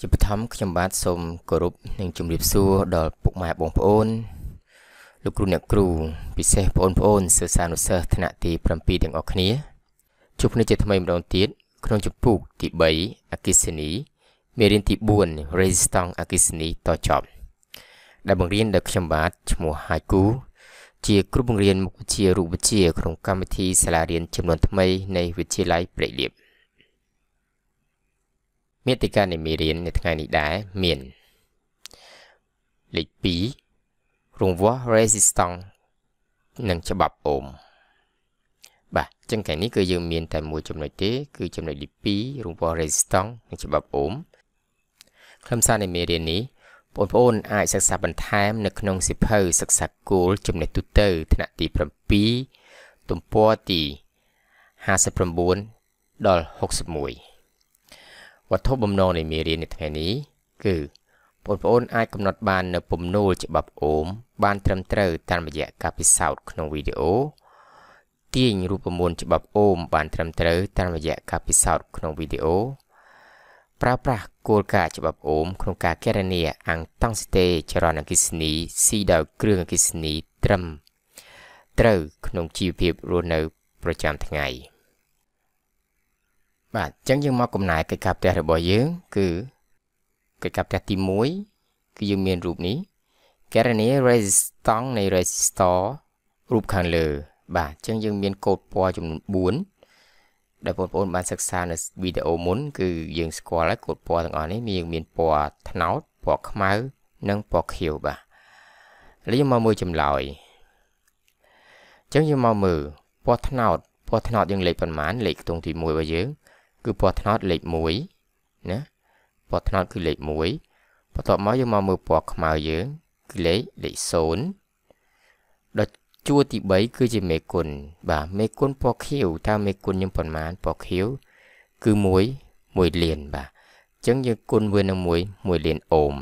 ជាបឋមខ្ញុំបាទសូមគោរពនិងជម្រាបសួរដល់ពុកម៉ែបងប្អូន លោកគ្រូអ្នកគ្រូពិសេសបងប្អូនសិស្សានុសិស្សថ្នាក់ទី7ទាំងអស់គ្នាជួបគ្នាជា ថ្មីម្ដងទៀតក្នុងជំពូកទី3អកិសនីមេរៀនទី4 Resistance អកិសនីតចប់ដែលបង្រៀនដល់ខ្ញុំបាទឈ្មោះហាយគូ ជា គ្រូបង្រៀនមុខវិជ្ជារូបវិទ្យាក្នុងកម្មវិធីសាលារៀនចំនួនថ្មី នៃវិទ្យាល័យព្រៃលៀប។មាតិកានៃមេរៀននៅថ្ងៃនេះដែរមានលេខ2រង្វាស់ resistance និងច្បាប់អូម បាទអញ្ចឹងថ្ងៃនេះគឺយើងមានតែមួយចំណុចទេគឺចំណុចលេខ2រង្វាស់ resistance និងច្បាប់អូមខ្លឹមសារនៃមេរៀននេះបងប្អូនអាចសិក្សាបន្ថែមនៅក្នុងសៀវភៅសិក្សាគោលចំណេះទូទៅថ្នាក់ទី7ទំព័រទី59ដល់61វត្ថុបំណងនៃមេរៀននៅថ្ងៃនេះគឺបងប្អូនអាចកំណត់បាននៅពំនូលច្បាប់អូមបានត្រឹមត្រូវតាមរយៈការពិសោធន៍ក្នុងវីដេអូទាញរូបមន្តច្បាប់អូមបានត្រឹមត្រូវតាមរយៈការពិសោធន៍ក្នុងវីដេអូប្រើប្រាស់គោលការណ៍ច្បាប់អូមក្នុងការកណនាអង្គតង់ស្ទេចរន្តអគិសនីស៊ីដោយគ្រឿងអគិសនីត្រឹមត្រូវក្នុងជីវភាពរស់នៅប្រចាំថ្ងៃ។បាទអញ្ចឹងយើងមកកំណែកិច្ចការផ្ទះរបស់យើង គឺកិច្ចការផ្ទះទី1គឺយើងមានរូបនេះករណី resistor នៃ resistor រូបខាងលើបាទអញ្ចឹងយើងមានកូដពណ៌ចំនួន4ដែលបងប្អូនបានសិក្សានៅវីដេអូមុនគឺយើងស្គាល់ហើយកូដពណ៌ទាំងអស់នេះមានយើងមានពណ៌ត្នោតពណ៌ខ្មៅនិងពណ៌ខៀវបាទឥឡូវយើងមកមើលចម្លើយអញ្ចឹងយើងមកមើលពណ៌ត្នោតពណ៌ត្នោតយើងលេខប៉ុន្មានលេខខ្ទង់ទី1របស់យើង9គឺពណ៌ត្នោតលេខ1ណាពណ៌ត្នោតគឺលេខ1បន្ទាប់មកយើងមកមើលពណ៌ខ្មៅយើង គឺលេខលេខ0ដល់ជួរទី3គឺជាមេគុណបាទមេគុណពណ៌ខៀវតើមេគុណយើងប៉ុន្មានពណ៌ខៀវគឺ1 1លានបាទអញ្ចឹងយើងគុណវានឹង1 1លានអូម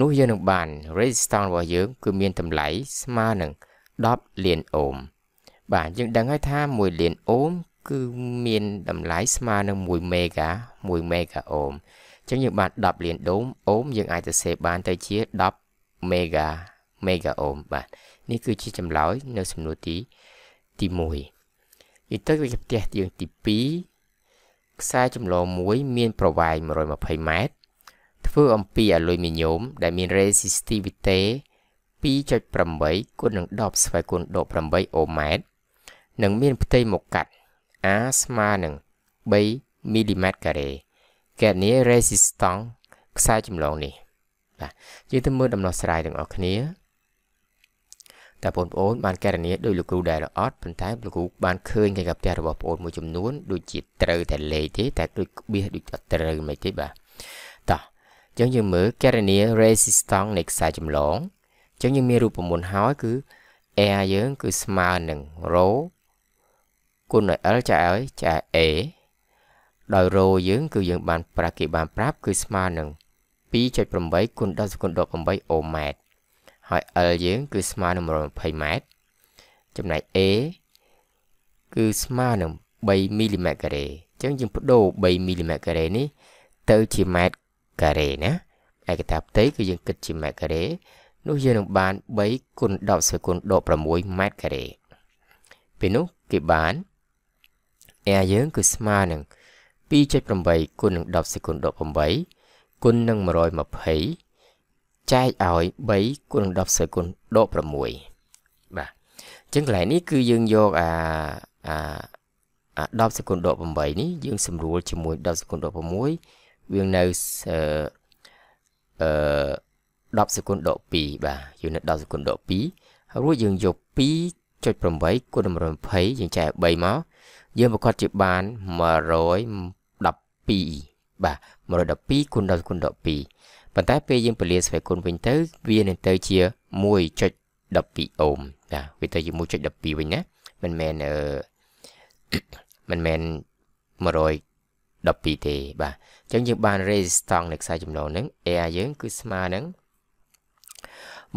នោះយើងនឹងបាន resistance របស់យើងគឺមានតម្លៃស្មើនឹង10លានអូមបាទយើងដឹងហើយថា1លានអូមគឺមានតម្លៃស្មើនឹង1មេហ្គា1មេហ្គាអូមអញ្ចឹងយើងបាន10លានដូងអូមយើងអាចសរសេរបានទៅជា10មេហ្គាមេហ្គាអូមបាទនេះគឺជាចម្លើយនៅសំណួរទីទី1និយាយទៅវាផ្ទះយើងទី2ខ្សែចម្លង1មានប្រវែង120ម៉ែត្រធ្វើអំពីអាលុយមីញ៉ូមដែលមាន resistivity 2.8គុណនឹង10ស្វែគុណ18អូម៉ែត្រនិងមានផ្ទៃមកកាត់ R ស្មើនឹង3មីលីម៉ែត្រការ៉េកើតនេះ resistance ខ្សែចម្លងនេះបាទយើងទៅមើលដំណោះស្រាយទាំងអស់គ្នាតែបងប្អូនបានករណីដោយលោកគ្រូដែរអត់ប៉ុន្តែលោកគ្រូបានឃើញកាយផ្ទះរបស់បងប្អូនមួយចំនួន ដូចជាត្រូវតែលេខទេតែដូចក្បៀសដូចអត់ត្រូវមិនទេបាទតោះអញ្ចឹងយើងមើលករណី resistance នៃខ្សែចម្លងអញ្ចឹងយើងមានរូបមន្តហើយគឺ air យើង គឺស្មើនឹង ρ គុណដោយ L ចែកឲ្យចែក A ដោយ row យើងគឺយើង បានប្រាគេបានប្រាប់ គឺស្មើនឹង2.8គុណ10គុណ18អូម៉ែត្រហើយ L យើង គឺស្មើនឹង120ម៉ែត្រចំណែក A គឺស្មើនឹង3មីលីម៉ែត្រការ៉េអញ្ចឹងយើងបដូរ3មីលីម៉ែត្រការ៉េនេះ ទៅជាម៉ែត្រការ៉េណាឯកតាផ្ទៃគឺយើងគិតជាម៉ែត្រការ៉េនោះយើងនឹងបាន3គុណ10សេគុណ16ម៉ែត្រការ៉េពេលនោះគេបាន1 air យើង គឺស្មើនឹង2.8គុណនឹង10សេគុណ18គុណនឹង120ចែកឲ្យ3គុណនឹង10សេគុណដក6បាទអញ្ចឹងកន្លែងនេះ គឺយើងយកអាអាអា10សេគុណដក8នេះយើងសម្រួលជាមួយ10សេគុណដក6វានៅអឺ10សេគុណដក2បាទយូនិត10សេគុណដក2រួចយើងយក2.8គុណ120យើងចែក3មកយើងប្រកាសជាបាន112បាទ112គុណដល់គុណ12ប៉ុន្តែពេលយើងពលាស្វ័យគុណវិញទៅវានឹងទៅជា1.12អូមបាទវាទៅជា1.12វិញណាមិនមែនអឺមិនមែន112ទេបាទអញ្ចឹងយើងបាន raise តង់នៃខ្សែចំណងហ្នឹង air យើង គឺស្មើនឹង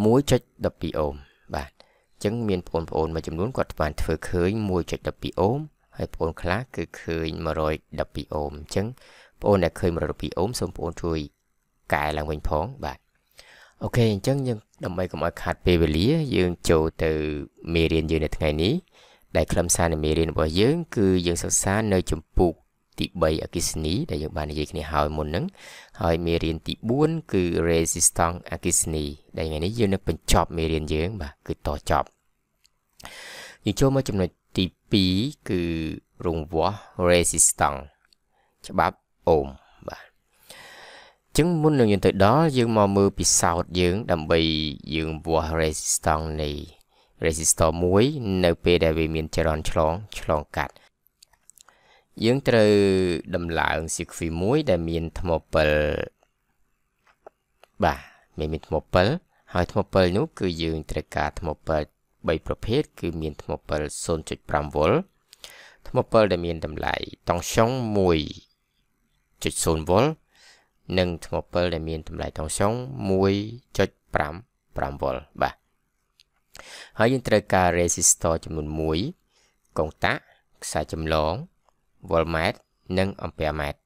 1.12អូមបាទអញ្ចឹងមានបងប្អូនមួយចំនួនគាត់បានធ្វើឃើញ1.12អូមហើយប្អូនខ្លះគឺឃើញ112អូមអញ្ចឹងប្អូនដែលឃើញ112អូមសូមប្អូនជួយកែឡើងវិញផងបាទអូខេអញ្ចឹងយើងដើម្បីកុំឲ្យខាត់ពេលវេលា យើង ចូលទៅមេរៀនយើងនៅថ្ងៃនេះដែលខ្លឹមសារនៃមេរៀនរបស់យើង គឺយើងសិក្សានៅជំពូកទី3អគិសនីដែលយើងបាននិយាយគ្នាហើយមុនហ្នឹងហើយមេរៀនទី4គឺ resistance អគិសនីដែលថ្ងៃនេះយើងនឹងបញ្ចប់មេរៀនយើង បាទគឺតចប់យើងចូលមកចំណុចទី2គឺរង្វាស់ resistance ច្បាប់អូមបាទអញ្ចឹងមុននឹងយើងទៅដល់យើងមកមើលពិសោធន៍យើង ដើម្បីយើងវាស់ resistance នៃ resistor 1នៅពេលដែលវាមានចរន្តឆ្លងឆ្លងកាត់យើងត្រូវដំឡើង circuit 1ដែលមានថ្ម7បាទមានថ្ម7ហើយថ្ម7នោះ គឺយើងត្រូវការថ្ម7 3ប្រភេទគឺមានថ្មពិល0.5វ៉ុលថ្មពិលដែលមានតម្លៃតង់សុង1.0វ៉ុលនិងថ្មពិលដែលមានតម្លៃតង់សុង1.55វ៉ុលបាទហើយយើងត្រូវការ resistor ចំនួន1កុងតាក់ខ្សែចម្លង voltmeter និង ampermeter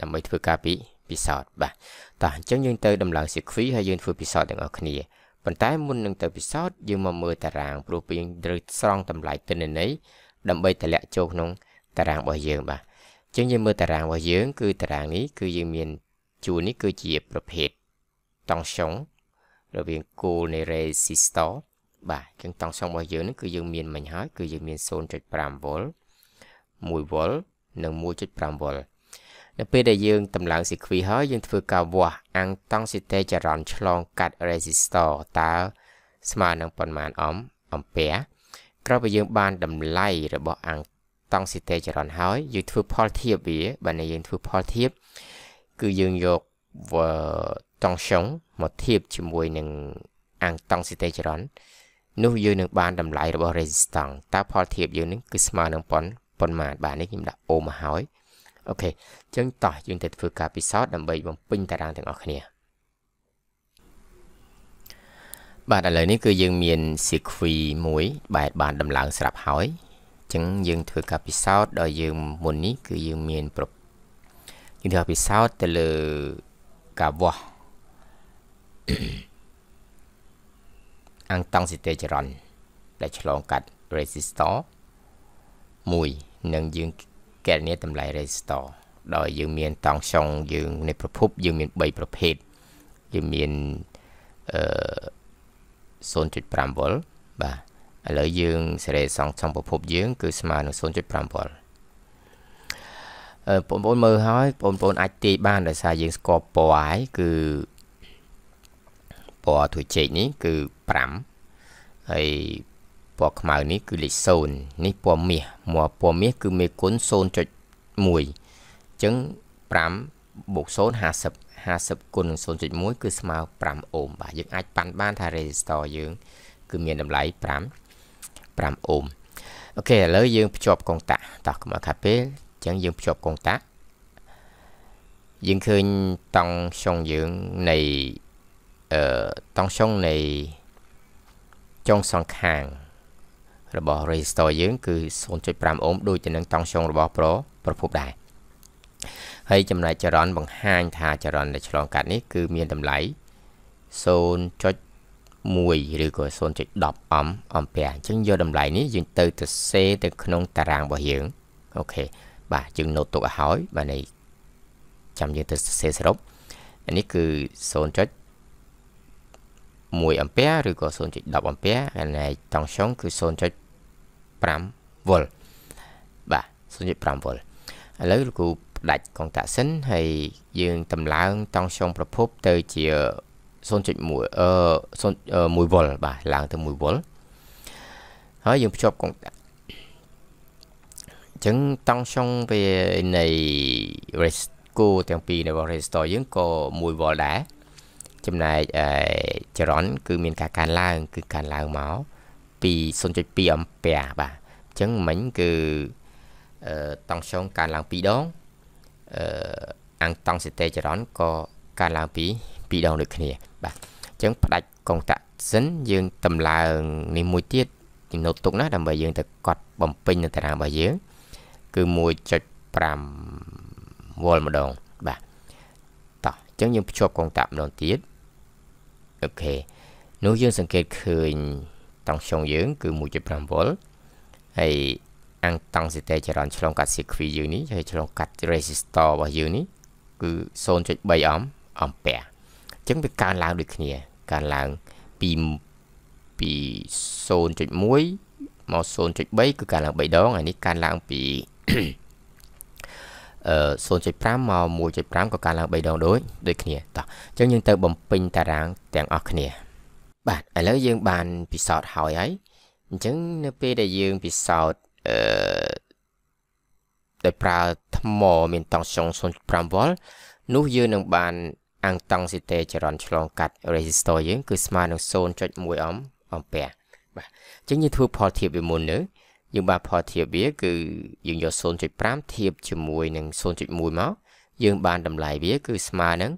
ដើម្បីធ្វើការពិពិសោធន៍បាទតោះអញ្ចឹងយើងទៅដំឡើង circuit ហើយយើងធ្វើពិសោធន៍ទាំងអស់គ្នាប៉ុន្តែមុននឹងទៅពិសោធន៍យើងមកមើលតារាងព្រោះពីត្រូវស្រង់តម្លៃទិន្នន័យដើម្បីតម្លាក់ចូលក្នុង តារាងរបស់យើងបាទអញ្ចឹងយើងមើលតារាងរបស់យើងគឺ តារាងនេះគឺយើងមានជួរនេះគឺជាប្រភេទតង់សុងរវាងគូលនៃ resistor បាទអញ្ចឹងតង់សុងរបស់យើងនេះគឺយើងមានមិញហើយគឺយើងមាន0.5 V 1V និង 1.5V នៅពេលដែលយើងតម្លើងស៊ីខ្វីហើយយើងធ្វើការវាស់អាំងតង់ស៊ីតេចរន្តឆ្លងកាត់ resistor តើស្មើនឹងប៉ុន្មានអមអំពែក្រោយពីយើងបានតម្លៃរបស់អាំងតង់ស៊ីតេចរន្តហើយយើងធ្វើផលធៀបវាបើនេះយើងធ្វើផលធៀបគឺយើងយកតង់សុងមកធៀបជាមួយនឹងអាំងតង់ស៊ីតេចរន្តនោះយើងនឹងបានតម្លៃរបស់ resistance តើផលធៀបយើងនឹងគឺស្មើនឹងប៉ុន្មាន បាទនេះខ្ញុំដាក់អូមមកហើយអូខេអញ្ចឹងតោះយើងទៅធ្វើការពិសោធន៍ដើម្បីបំពេញតារាងទាំងអស់គ្នាបាទឥឡូវនេះគឺយើងមាន sequence មួយបែបបាន ដំឡើង ស្រាប់ហើយអញ្ចឹងយើងធ្វើការពិសោធន៍ដោយយើងមុននេះគឺយើងមានប្រយើងធ្វើពិសោធន៍ទៅលើការវាស់អង្គតង់សិតេចរ៉ុនដែលឆ្លងកាត់ resistor 1និងយើងកណនីតម្លៃ resistor ដោយយើងមានតង់ចុងយើងនៃប្រភពយើងមាន3ប្រភេទយើងមានអឺ0.5វ៉ុលបាទឥឡូវយើងសេរីសងចំប្រភពយើង គឺ ស្មើនឹង0.5វ៉ុលអឺបងប្អូនមើលហើយបងប្អូនអាចទាយបានដោយសារយើងស្គាល់ពណ៌ហើយគឺពណ៌ធូចេកនេះគឺ5ហើយពណ៌ខ្មៅនេះគឺលេខ0នេះពណ៌មាសមកពណ៌មាសគឺមេគុណ0.1អញ្ចឹង5បូក0 50 50គុណនឹង0.1គឺស្មើ5អូមបាទយើងអាចប៉ាន់បាន ថារ៉េស្ទ័រយើងគឺមានតម្លៃ5 5អូមអូខេឥឡូវយើងភ្ជាប់កុងតាក់តោះកុំអខាពេលអញ្ចឹងយើងភ្ជាប់កុងតាក់យើងឃើញតង់ឆុងយើងនៃអឺតង់ឆុងនៃចុងសងខាងរបស់ resistor យើងគឺ0.5អូមដូចទៅនឹងតង់ចុងរបស់ប្រប្រភពដែរហើយ ចំណែកចរន្តបង្ហាញថាចរន្តដែលឆ្លងកាត់នេះគឺមានតម្លៃ0.1ឬក៏0.10អមអំពែអញ្ចឹងយកតម្លៃនេះយើងទៅទៅសេទៅក្នុង តារាងរបស់យើងអូខេបាទយើងណូតទុកឲ្យហើយបាទនេះចាំយើងទៅសេសរុបអានេះគឺ0.1អាំពែឬក៏0.10អាំពែហើយតង់ចុងគឺ0.5 5វ៉ុលបាទ0.5វ៉ុលឥឡូវលោកគ្រូផ្ដាច់កុងតាក់សិនហើយយើងតម្លើងតង់សុំប្រភពទៅជា0.1អឺ1វ៉ុលបាទឡើងទៅ1វ៉ុលហើយយើងភ្ជាប់កុងតាក់អញ្ចឹងតង់សុំវានៃ rest គោទាំងពីររបស់ resistor យើងក៏1វ៉ុលដែរចំណែកចរន្តគឺ មានការកើនឡើងគឺកើនឡើងមក0.2អំពែបាទអញ្ចឹងមិញគឺអឺតង់ឆ្លងកើនឡើង2ដងអឺអង្គតង់សេតេចរ៉ុនក៏កើនឡើងពី2ដងដូចគ្នាបាទអញ្ចឹងផ្ដាច់កុងតាក់សិនយើងតម្លើងនេះមួយទៀតចំណុចទុកណាដើម្បីយើងទៅកត់បំពេញនៅតារាងរបស់យើង គឺ1.5វ៉ុលម្ដងបាទតោះអញ្ចឹងយើងភ្ជាប់កុងតាក់ម្ដងទៀតអូខេនោះយើងសង្កេតឃើញតង់ឈុងយើងគឺ1.5វ៉ុលហើយអាំងតង់សេតេចរន្តឆ្លងកាត់ស៊ីឃវីយើងនេះហើយឆ្លងកាត់ resistor របស់យើងនេះគឺ0.3អមអំពែអញ្ចឹងវាកើនឡើងដូចគ្នាកើនឡើងពីពី0.1មក0.3គឺកើនឡើង3ដងហើយនេះកើនឡើងពីអឺ0.5មក1.5ក៏កើនឡើង3ដងដូចដូចគ្នាតោះអញ្ចឹងយើងទៅបំពេញតារាង ទាំងអស់គ្នាបាទឥឡូវយើងបានពិសោធន៍ហើយហើយអញ្ចឹងនៅពេលដែលយើងពិសោធន៍អឺដោយប្រើថ្ម មានតង់ចុង0.5វ៉ុលនោះយើងនឹង បានអាំងតង់ស៊ីតេចរន្តឆ្លងកាត់ resistor យើងគឺស្មើនឹង0.1អមអំពែបាទអញ្ចឹងយើងធ្វើផលធៀបវាមុននៅយើងបានផលធៀបវាគឺយើងយក0.5ធៀបជាមួយនឹង0.1មកយើងបានតម្លៃវា គឺស្មើនឹង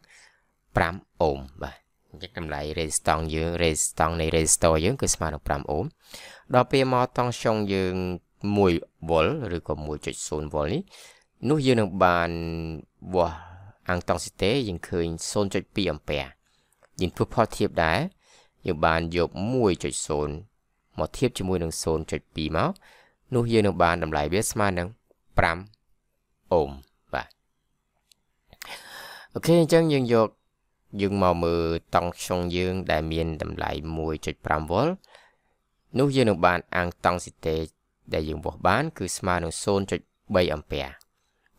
5អូមបាទអញ្ចឹងតម្លៃ resistance យើង resistance នៃ resistor យើងគឺស្មើនឹង5អូមដល់ពេលមកតង់ចុងយើង1វ៉ុលឬក៏1.0វ៉ុលនេះនោះយើងនឹងបានវាស់អង្គតង់ស៊ីតេយើងឃើញ0.2អាំពែយើងធ្វើផុសធៀបដែរយើងបានយក1.0មកធៀបជាមួយនឹង0.2មកនោះយើងនឹងបានតម្លៃវាស្មើនឹង5អូមបាទអូខេអញ្ចឹងយើងយកយើងមកមើលតង់ខ្យងយើង ដែលមានតម្លៃ1.5វ៉ុលនោះយើងនឹងបានអាំងតង់ស៊ីតេដែលយើងវាស់បាន គឺស្មើនឹង0.3អាំពែអ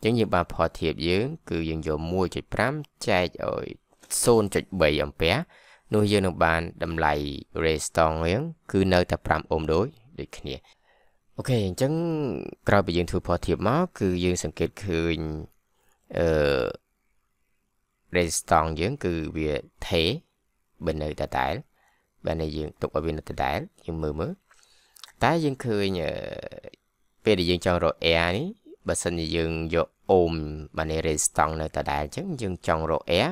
ញ្ចឹងយើងបានផលធៀបយើងគឺយើងយក1.5ចែកឲ្យ0.3អាំពែនោះយើងនឹងបានតម្លៃ resistance យើង គឺនៅតែ5អូមដូចដូចគ្នាអូខេអញ្ចឹងក្រោយពីយើងធ្វើផលធៀបមកគឺយើងសង្កេតឃើញអឺ resistance យើង គឺវាថេបើនៅតដែលបើនេះយើងទុកឲ្យវានៅតដែលយើងមើលមើលតែយើងឃើញពេលដែលយើងចង់រក air នេះបើសិនជាយើងយកអូមបាននេះ resistance នៅតដែលអញ្ចឹងយើងចង់រក air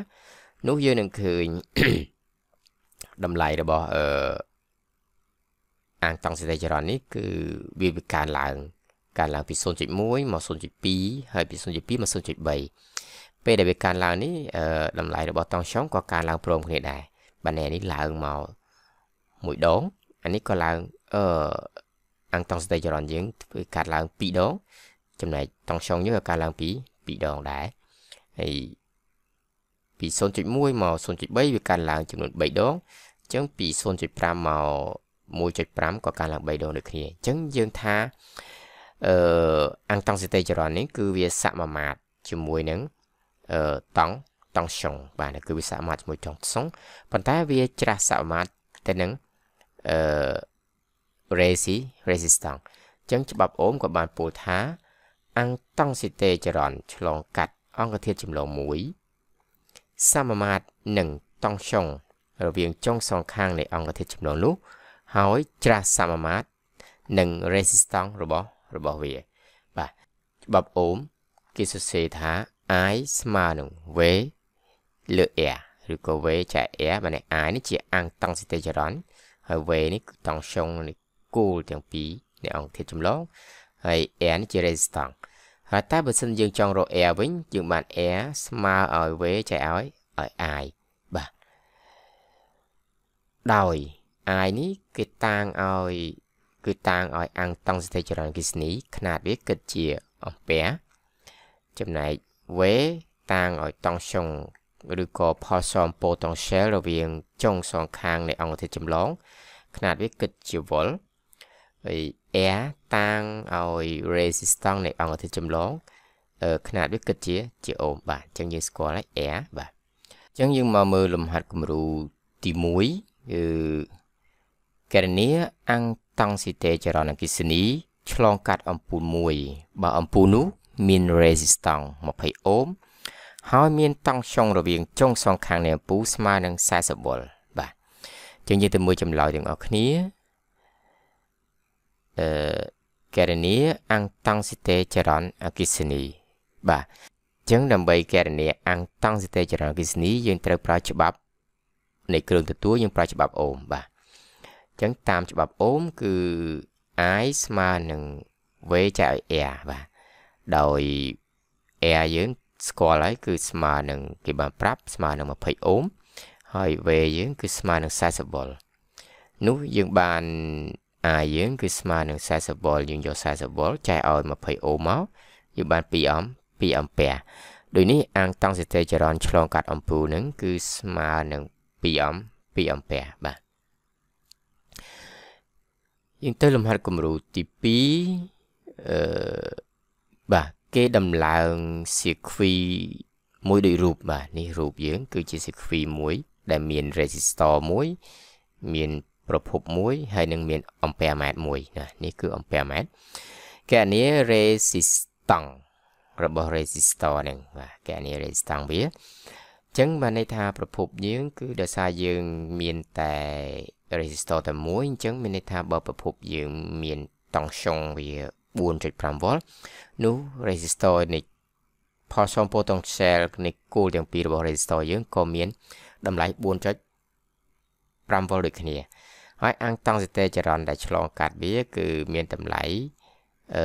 នោះយើងនឹងឃើញតម្លៃរបស់អឺអាងតង់សេរីចរន្តនេះ គឺវាកើនឡើងកើនឡើងពី0.1មក0.2ហើយពី0.2មក0.3ពេលដែលវាកើនឡើងនេះតម្លៃរបស់តង់ឆុងក៏កើនឡើងព្រមគ្នាដែរបាទនេះនេះឡើងមកមួយដងអានេះក៏ឡើងអឺអង្គតង់ស្ទេចរ៉ុនយើងធ្វើកាត់ឡើង2ដងចំណែកតង់ឆុងយើងក៏កើនឡើងពី2ដងដែរហើយពី0.1មក0.3វាកើនឡើងចំនួន3ដងអញ្ចឹងពី0.5មក1.5ក៏កើនឡើង3ដងដូចគ្នាអញ្ចឹងយើងថាអឺអង្គតង់ស្ទេចរ៉ុននេះគឺវាសមាមាត្រជាមួយនឹង0.5អឺតង់តង់ឆុងបាទគឺវាសមាត្រជាមួយចុងសុងប៉ុន្តែវាច្រាស់សមាត្រទៅនឹងអឺ resi resistance អញ្ចឹងច្បាប់អូមក៏បានពោលថា អង្គតង់ស៊ីតេចរន្តឆ្លងកាត់អង្គធាតុចម្លងមួយសមាមាត្រនិងតង់ឆុងរវាងចុងសងខាង នៃ អង្គធាតុចម្លងនោះហើយច្រាស់សមាមាត្រនិង resistance របស់របស់វាបាទច្បាប់អូមគេសរសេរថា i ស្មើនឹង v លើ r ឬក៏ v ចែក r បាទនេះ i នេះជាអង្គតង់សេតិចរន្តហើយ v នេះគឺតង់ចុងនេះគូលទាំងពីរនៃអង្គធាតុចម្លងហើយ r នេះជា resistance ហើយតែបើសិនយើងចង់រក r វិញយើងបាន r ស្មើឲ្យ v ចែកឲ្យឲ្យ i បាទដោយ i នេះគេតាំងឲ្យ គឺតាំងឲ្យអង្គតង់សេតិចរន្តអគ្គិសនីຂະຫນາດវាគិតជាអំពែចំណែកវេតាងឲ្យតង់ឆុងឬក៏ផុសសមពោតង់ឆែលរវាងចុងសងខាង នៃ អង្គធាតុចម្លងຂະຫນາດវាគិតជាវល់ហើយ air តាងឲ្យ resistance នៃអង្គធាតុចម្លងຂະຫນາດវាគិតជាជាអូមបាទអញ្ចឹងយើងស្គាល់ហើយ air បាទអញ្ចឹងយើងមកមើលលំហាត់គំរូទី1គឺករណីអង្គតង់ស៊ីតេចរន្តអគិសនី ឆ្លងកាត់អំពូល1បើអំពូលនោះមាន resistance 20អូមហើយ មានតង់ចុងរវាង ចុងសងខាងនៃអំពូស្មើនឹង40វ៉ុលបាទចឹងយើងទៅមើលចម្លើយទាំងអស់គ្នាអឺករណីអង្តង់ស៊ីតេចរន្តអគិសនីបាទចឹងដើម្បីករណីអង្តង់ស៊ីតេចរន្តអគិសនីយើងត្រូវ ប្រើច្បាប់ នៃគ្រឿងទទួលយើងប្រើច្បាប់អូមបាទចឹងតាមច្បាប់អូម គឺ I ស្មើនឹង V ចែកឲ្យ R បាទដោយ air យើងស្គាល់ហើយគឺស្មើនឹងគេបានប្រាប់ស្មើនឹង20អូម ហើយ V យើងគឺស្មើនឹង40វ៉ុលនោះយើងបាន R យើងគឺស្មើនឹង40វ៉ុលយើងយក40វ៉ុលចែកឲ្យ20អូមមកយើងបាន2អំ2អំពែដូចនេះអាងតង់សិទ្ធិចរន្តឆ្លងកាត់អំពូលនឹងគឺស្មើនឹង2អំ2អំពែបាទយើងទៅលំហាត់គំរូទី2អឺបាទគេដំឡើងសៀគ្វីមួយដូចរូបបាទនេះរូបយើង គឺជាសៀគ្វីមួយ ដែលមាន resistor មួយមានប្រភពមួយហើយនឹងមានអំពែម៉ែត្រមួយណានេះគឺអំពែម៉ែត្រកែនេះ resistance របស់ resistor ហ្នឹងបាទកែនេះ resistance វាអញ្ចឹងបានន័យថាប្រភពយើងគឺដោយសារយើងមានតែ resistor តែមួយអញ្ចឹងមានន័យថាបើប្រភពយើងមានតង់សុងវា4.5 volt នោះ resistor នេះផលសម potential នៃគោលទាំងពីររបស់ resistor យើងក៏មាន តម្លៃ4.5 volt ដូចគ្នា ហើយអង្គតង់សេតេចរន្តដែលឆ្លងកាត់វា គឺមានតម្លៃអឺ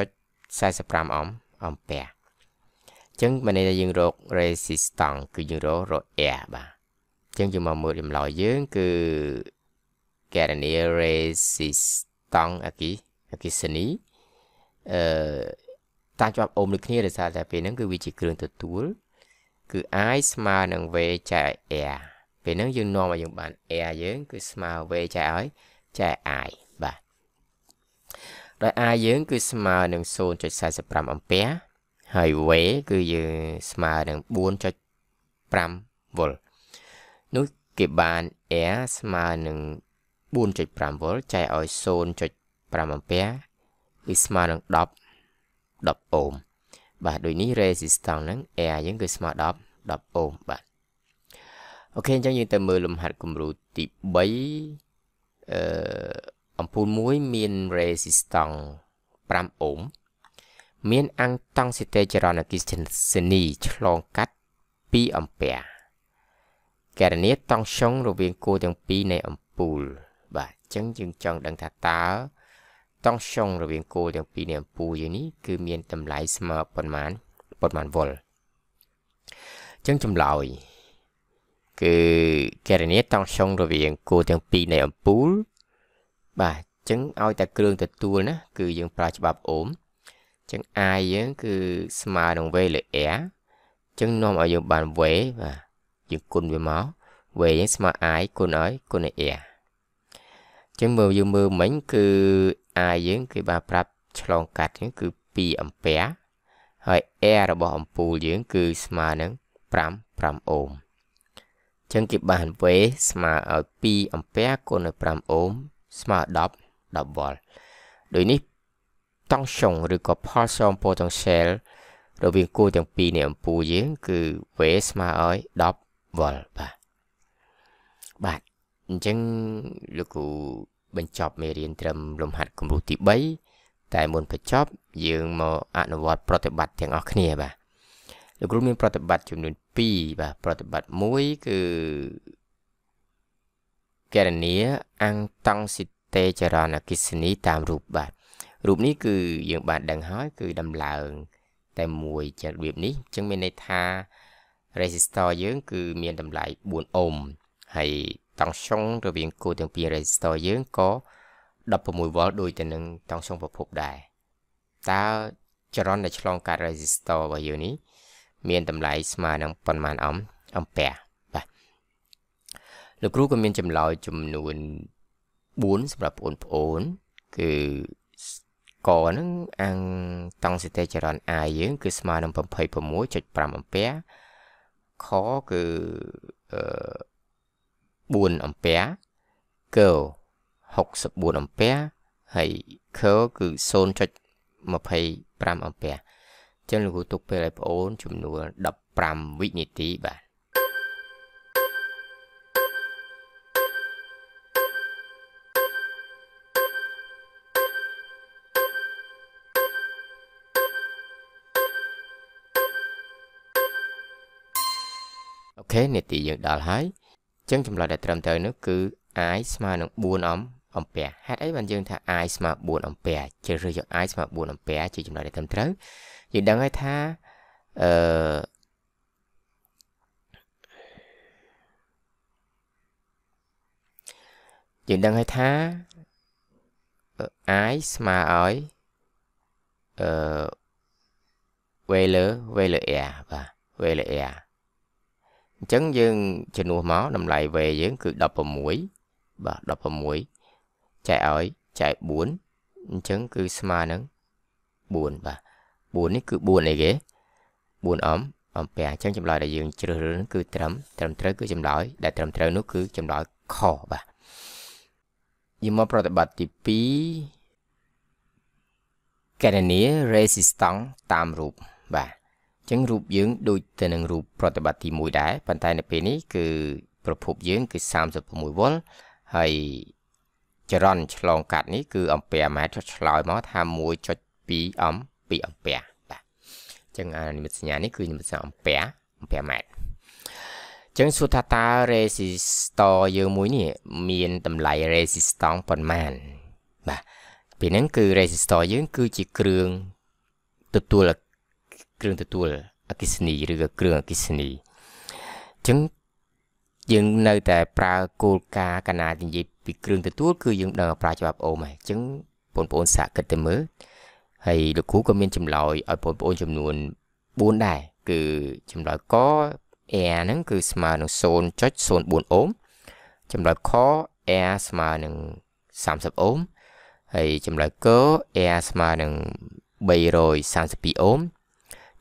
0.45អមអំពែអញ្ចឹងមានន័យថាយើងរក resistance គឺយើងរករក air បាទអញ្ចឹងយើងមកមើលចម្លើយយើង គឺករណី resistance អគីអកិសនីអឺតាមច្បាប់អូមដូចគ្នាដោយសារតែពេលហ្នឹងគឺវាជាគ្រឿងទទួល គឺ i ស្មើនឹង v ចែក r ពេលហ្នឹងយើងនាំឲ្យយើងបាន r យើង គឺស្មើ v ចែកឲ្យចែក i បាទដោយ i យើង គឺស្មើនឹង0.45អាំពែហើយ v គឺយើងស្មើនឹង4.5វ៉ុលនោះគេបាន r ស្មើនឹង4.5វ៉ុលចែកឲ្យ5អំពែគឺស្មើនឹង10 10អូមបាទដូចនេះ resistance ហ្នឹង air យើងគឺស្មើ10 10អូមបាទអូខេអញ្ចឹងយើងទៅមើលលំហាត់គំរូទី3អឺអំពូល1មាន resistance 5អូម មានអង្តង់សិតេចរណអគិសនីឆ្លងកាត់2អំពែករណីតង់ឆុងរវាងគោទាំងពីរនៃអំពូល បាទអញ្ចឹងយើងចង់ដឹងថាតើតង់ឆុងរវាងគោលទាំងពីរនៃអំពូលយើងនេះគឺមានតម្លៃស្មើប៉ុន្មានប៉ុន្មានវុលអញ្ចឹងចម្លើយគឺកេរនីតង់ឆុងរវាងគោលទាំងពីរនៃអំពូល បាទអញ្ចឹងឲ្យតែគ្រឿងទទួលណា គឺយើងប្រើច្បាប់អូមអញ្ចឹង i យើង គឺស្មើនឹង v លើ r អញ្ចឹងនាំឲ្យយើងបាន v បាទយើងគុណវាមក v យើងស្មើ i គុណឲ្យគុណឲ្យ r ចឹងមើលយើងមើលមិញគឺ i យើងគេបានប្រាប់ឆ្លងកាត់ហ្នឹងគឺ2អម្ពែហើយ air របស់អំពូលយើង គឺស្មើនឹង5 5អូមចឹងគេបានវេស្មើឲ្យ2អម្ពែគុណនឹង5អូមស្មើ10 10វ៉ុលដូចនេះតង់សុងឬក៏ផលសង potential រវាងគូទាំងពីរនៃអំពូលយើង គឺវេស្មើឲ្យ10វ៉ុលបាទបាទអញ្ចឹងលោកគ្រូបញ្ចប់មេរៀនត្រឹមលំហាត់គំរូទី3តែមុនបញ្ចប់យើងមកអនុវត្តប្រតិបត្តិទាំងអស់គ្នាបាទលោកគ្រូមានប្រតិបត្តិចំនួន2បាទប្រតិបត្តិ1គឺកេរនីអង្គតង់សិតេចរណអកិសនីតាមរូបបាទរូបនេះគឺយើងបានដឹងហើយ គឺដំឡើង តែមួយរបៀបនេះអញ្ចឹងមានន័យថា resistor យើង គឺ មានតម្លៃ4អូមហើយតង់សុងរវាងគូទាំងពីរ resistor យើងក៏16 V ដូចទៅនឹងតង់សុងប្រភពដែរតើចរន្តដែលឆ្លងកាត់ resistor របស់យើងនេះមានតម្លៃស្មើនឹងប៉ុន្មានអមអំពែបាទលោកគ្រូក៏មានចម្លើយចំនួន4សម្រាប់បងប្អូនគឺកហ្នឹងអង្គតង់សិតេចរន្ត i យើងគឺស្មើនឹង26.5អំពែខគឺអឺ4អម្ពែ curl 64អម្ពែហើយ curl គឺ0.25អម្ពែអញ្ចឹងលោកគ្រូទុក ពេលឲ្យបងអូនចំនួន15វិនាទីបាទអូខេនាទីយើងដល់ហើយចឹងចម្លើយដែលត្រឹមត្រូវនោះគឺ i ស្មើនឹង4អំអំពែហេតុអីបានយើង ថា i ស្មើ4អំពែជ្រើសរើសយក i ស្មើ4អំពែជាចម្លើយដែលត្រឹមត្រូវយើងដឹងហើយថាអឺយើងដឹងហើយថា i ស្មើឲ្យអឺ value value r បាទ value r អញ្ចឹងយើងជំនួសមកតម្លៃវេយើង គឺ16បាទ16ចែកឲ្យចែក4អញ្ចឹងគឺស្មើនឹង4បាទ4នេះគឺ4អីគេ4អំអំពែអញ្ចឹងចម្លើយដែលយើងជ្រើសរើសគឺត្រឹមត្រឹមត្រូវគឺចម្លើយដែល ត្រឹមត្រូវនោះគឺចម្លើយខបាទយើងមកប្រតិបត្តិទី2កណនី resistance តាមរូបបាទចឹងរូបយើង ដូចទៅនឹងរូបប្រតិបត្តិទី1ដែរប៉ុន្តែ នៅពេលនេះគឺ ប្រភពយើង គឺ36វ៉ុលហើយចរន្តឆ្លងកាត់នេះគឺអំពែម៉ែចុចឆ្លើយមកថា1.2អំ2អំពែបាទអញ្ចឹងអានិមិត្តសញ្ញានេះគឺនិមិត្តសញ្ញាអំពែអំពែម៉ែត្រអញ្ចឹងសួរថាតើ resistor យើងមួយនេះមានតម្លៃ resistor ប៉ុន្មានបាទពីហ្នឹងគឺ resistor យើងគឺជាគ្រឿងទទួលគ្រឿងទទួលអកិសនីឬក៏គ្រឿងអកិសនីអញ្ចឹងយើងនៅតែប្រើគោលការណ៍កណានិយាយពីគ្រឿងទទួលគឺយើងដឹងប្រើច្បាប់អូមហើយអញ្ចឹងបងប្អូន សាកគិតទៅមើលហើយលោកគ្រូក៏មានចម្លើយឲ្យបងប្អូន ចំនួន4ដែរគឺចម្លើយក air ហ្នឹងគឺស្មើនឹង0.04អូមចម្លើយខ air ស្មើនឹង30អូមហើយចម្លើយក air ស្មើនឹង332អូម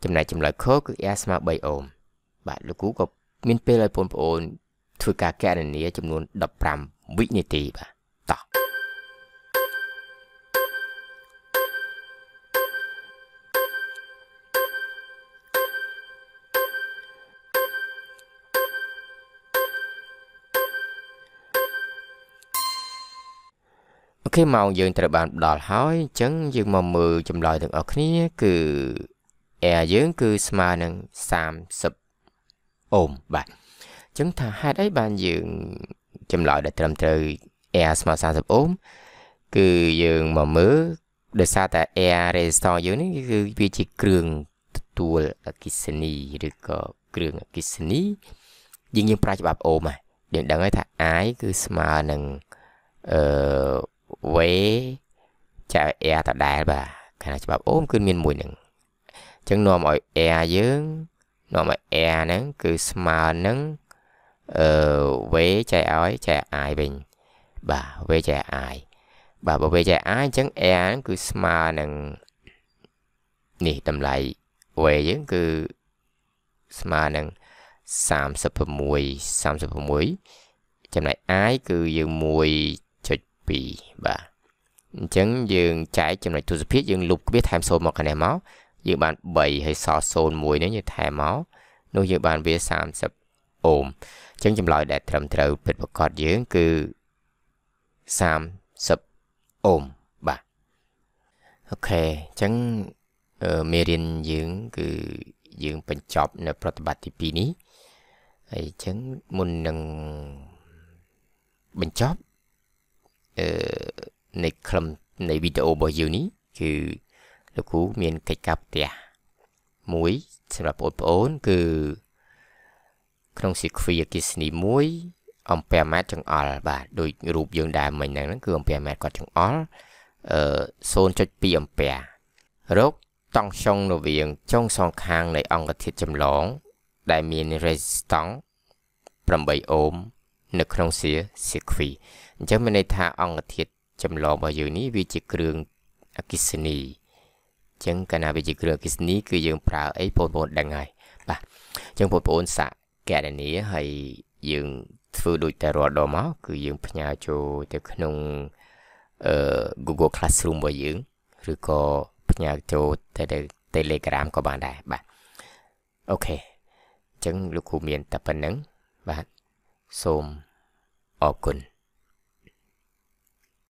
ចំណែកចម្លើយខុសគឺ R ស្មើ3អូមបាទលោកគ្រូក៏មានពេលឲ្យបងប្អូន ធ្វើការកណនា ចំនួន15វិនាទីបាទតោះអូខេម៉ោងយើងត្រូវបានដល់ហើយអញ្ចឹងយើងមកមើលចម្លើយទាំងអស់គ្នា គឺ air យើង គឺស្មើនឹង30អូមបាទអញ្ចឹងថាហេតុអីបានយើងចម្លើយដែលត្រឹមត្រូវ air ស្មើ30អូមគឺយើងមកមើលដោយសារតែ air resistor យើងនេះ គឺវាជាគ្រឿងទទួលអកិសនីឬក៏គ្រឿងអកិសនីយើងយើងប្រើច្បាប់អូមហ่ะយើងដឹងហើយថា i គឺស្មើនឹងអឺ v ចែក air តដែលបាទខាងច្បាប់អូមគឺមានមួយនឹងចឹងនាំឲ្យ air យើងនាំឲ្យ air ហ្នឹងគឺស្មើនឹងអឺ v ចែកឲ្យចែក i វិញបាទ v ចែក i បាទបើ v ចែក i អញ្ចឹង air ហ្នឹងគឺស្មើនឹងនេះតម្លៃ v យើងគឺស្មើនឹង36 36ចំណែក i គឺយើង1.2បាទអញ្ចឹងយើងចែកចំណុចទស្សភាគយើងលុបគ្រាថែមសូន្យមកខាងនេះមកយើងបាន3ហើយសល់01នេះយើងថែមមកនោះយើងបានវា30អូមអញ្ចឹងចម្លើយដែលត្រឹមត្រូវ ពិតប្រាកដយើង គឺ30អូមបាទអូខេអញ្ចឹងមេរៀនយើងគឺយើងបញ្ចប់នៅ ប្រតិបត្តិទី2នេះហើយអញ្ចឹងមុននឹងបញ្ចប់អឺនៃក្រុមនៃវីដេអូរបស់យើងនេះគឺលោកគ្រូមានកិច្ចការផ្ទះមួយសម្រាប់បងប្អូន គឺក្នុងសិក្ខាអគិសនីមួយអំពែម៉ែត្រចង្អល់បាទដូចរូបយើងដែរមិញហ្នឹងគឺអំពែម៉ែត្រគាត់ចង្អល់អឺ0.2អំពែរកតង់ចុងរវាងចុងសងខាងនៃអង្គធាតុចម្លងដែលមាន resistance 8អូម នៅក្នុងសៀសៀគ្វីអញ្ចឹងមានន័យថាអង្គធាតុចម្លងរបស់យើងនេះវាជាគ្រឿងអគិសនីចឹងកាលណាវាជាគ្រឿងអគ្គិសនីគឺយើងប្រើអីបងប្អូនដឹងហើយបាទចឹងបងប្អូនសាកកណនីហើយយើង ធ្វើដូចតែរាល់ដងមកគឺយើង ផ្ញើចូលទៅ ក្នុងអឺ Google Classroom របស់យើង ឬក៏ផ្ញើចូលទៅ Telegram ក៏បានដែរបាទអូខេអញ្ចឹងលោកគ្រូមានតែប៉ុណ្្នឹងបាទសូមអរគុណ